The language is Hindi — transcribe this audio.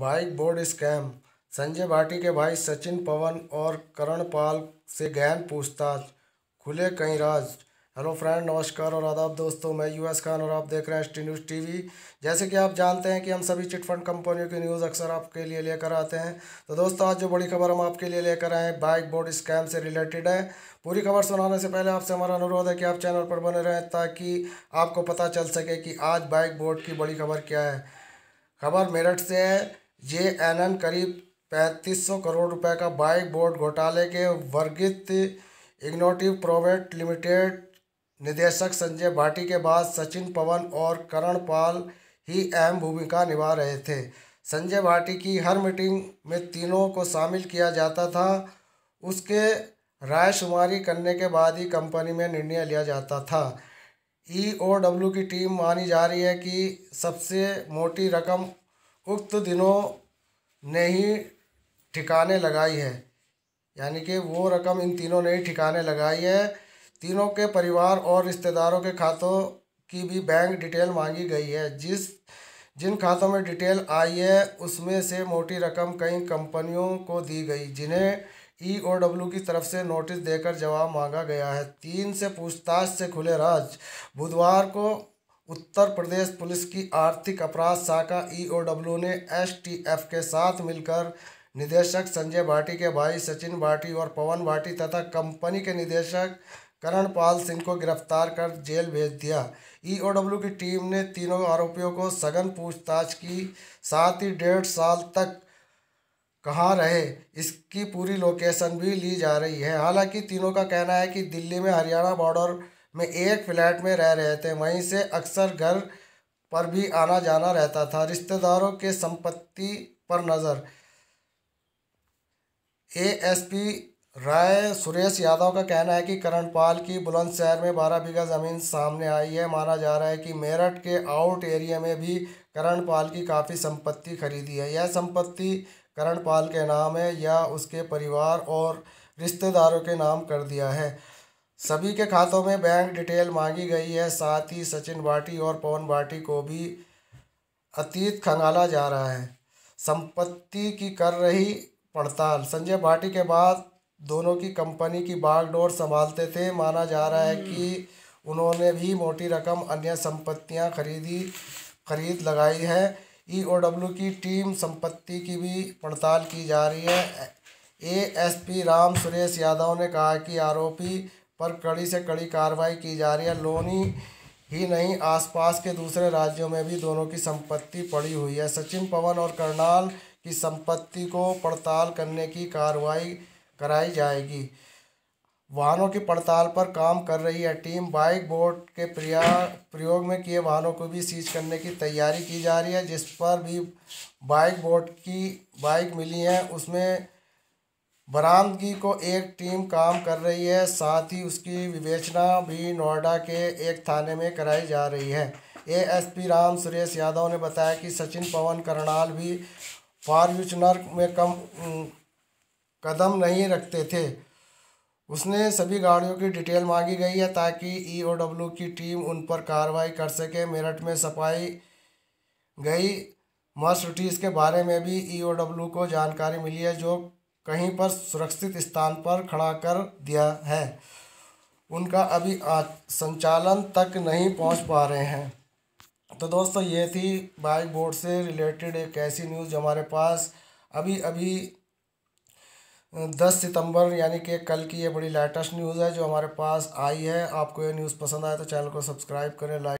bike board scam Sanjay Bhati के भाई सचिन पवन और करण पाल से गहन पूछताछ खुले कई राज हेलो फ्रेंड नमस्कार और आदाब दोस्तों मैं यूएस खान और आप देख रहे हैं एस न्यूज़ टीवी जैसे कि आप जानते हैं कि हम सभी चिटफंड कंपनियों की न्यूज़ अक्सर आपके लिए लेकर आते हैं तो दोस्तों आज जो बड़ी खबर हम आपके लिए लेकर आए हैं बाइक बोर्ड स्कैम से रिलेटेड है पूरी खबर सुनाने से पहले आपसे हमारा अनुरोध है कि आप चैनल पर बने रहें ताकि आपको पता चल सके कि आज बाइक बोर्ड की बड़ी खबर क्या है खबर मेरठ से है जे एन एन करीब पैंतीस सौ करोड़ रुपए का बाइक बोर्ड घोटाले के वर्गित इग्नोटिव प्रोवेट लिमिटेड निदेशक संजय भाटी के बाद सचिन पवन और करण पाल ही अहम भूमिका निभा रहे थे संजय भाटी की हर मीटिंग में तीनों को शामिल किया जाता था उसके रायशुमारी करने के बाद ही कंपनी में निर्णय लिया जाता था ई ओ डब्ल्यू की टीम मानी जा रही है कि सबसे मोटी रकम उक्त दिनों ने ही ठिकाने लगाई है यानी कि वो रकम इन तीनों ने ही ठिकाने लगाई है तीनों के परिवार और रिश्तेदारों के खातों की भी बैंक डिटेल मांगी गई है जिस जिन खातों में डिटेल आई है उसमें से मोटी रकम कई कंपनियों को दी गई जिन्हें ई ओ डब्ल्यू की तरफ से नोटिस देकर जवाब मांगा गया है तीन से पूछताछ से खुले राज बुधवार को उत्तर प्रदेश पुलिस की आर्थिक अपराध शाखा ईओडब्ल्यू e ने एसटीएफ के साथ मिलकर निदेशक संजय भाटी के भाई सचिन भाटी और पवन भाटी तथा कंपनी के निदेशक करण पाल सिंह को गिरफ्तार कर जेल भेज दिया ईओडब्ल्यू e की टीम ने तीनों आरोपियों को सघन पूछताछ की साथ ही डेढ़ साल तक कहाँ रहे इसकी पूरी लोकेशन भी ली जा रही है हालांकि तीनों का कहना है कि दिल्ली में हरियाणा बॉर्डर में एक फ्लैट में रह रहे थे वहीं से अक्सर घर पर भी आना जाना रहता था रिश्तेदारों के संपत्ति पर नज़र एएसपी राय सुरेश यादव का कहना है कि करणपाल की बुलंदशहर में बारह बीघा ज़मीन सामने आई है माना जा रहा है कि मेरठ के आउट एरिया में भी करणपाल की काफ़ी संपत्ति खरीदी है यह संपत्ति करणपाल के नाम है या उसके परिवार और रिश्तेदारों के नाम कर दिया है सभी के खातों में बैंक डिटेल मांगी गई है साथ ही सचिन भाटी और पवन भाटी को भी अतीत खंगाला जा रहा है संपत्ति की कर रही पड़ताल संजय भाटी के बाद दोनों की कंपनी की बागडोर संभालते थे माना जा रहा है कि उन्होंने भी मोटी रकम अन्य संपत्तियां खरीदी खरीद लगाई है ई ओ डब्ल्यू की टीम संपत्ति की भी पड़ताल की जा रही है A S P Ram Suresh Yadav ने कहा कि आरोपी पर कड़ी से कड़ी कार्रवाई की जा रही है लोनी ही नहीं आसपास के दूसरे राज्यों में भी दोनों की संपत्ति पड़ी हुई है सचिन पवन और करनाल की संपत्ति को पड़ताल करने की कार्रवाई कराई जाएगी वाहनों की पड़ताल पर काम कर रही है टीम बाइक बोर्ड के प्रया प्रयोग में किए वाहनों को भी सीज करने की तैयारी की जा रही है जिस पर भी बाइक बोर्ड की बाइक मिली है उसमें बरामदगी को एक टीम काम कर रही है साथ ही उसकी विवेचना भी नोएडा के एक थाने में कराई जा रही है एएसपी राम सुरेश यादव ने बताया कि सचिन पवन करनाल भी फॉर्चुनर में कम कदम नहीं रखते थे उसने सभी गाड़ियों की डिटेल मांगी गई है ताकि ईओडब्ल्यू e की टीम उन पर कार्रवाई कर सके मेरठ में सफाई गई मर्सटीज़ के बारे में भी ईओडब्ल्यू e को जानकारी मिली है जो कहीं पर सुरक्षित स्थान पर खड़ा कर दिया है उनका अभी संचालन तक नहीं पहुंच पा रहे हैं तो दोस्तों ये थी बाइक बोर्ड से रिलेटेड एक ऐसी न्यूज़ जो हमारे पास अभी अभी दस सितंबर यानी कि कल की ये बड़ी लेटेस्ट न्यूज़ है जो हमारे पास आई है आपको ये न्यूज़ पसंद आए तो चैनल को सब्सक्राइब करें लाइक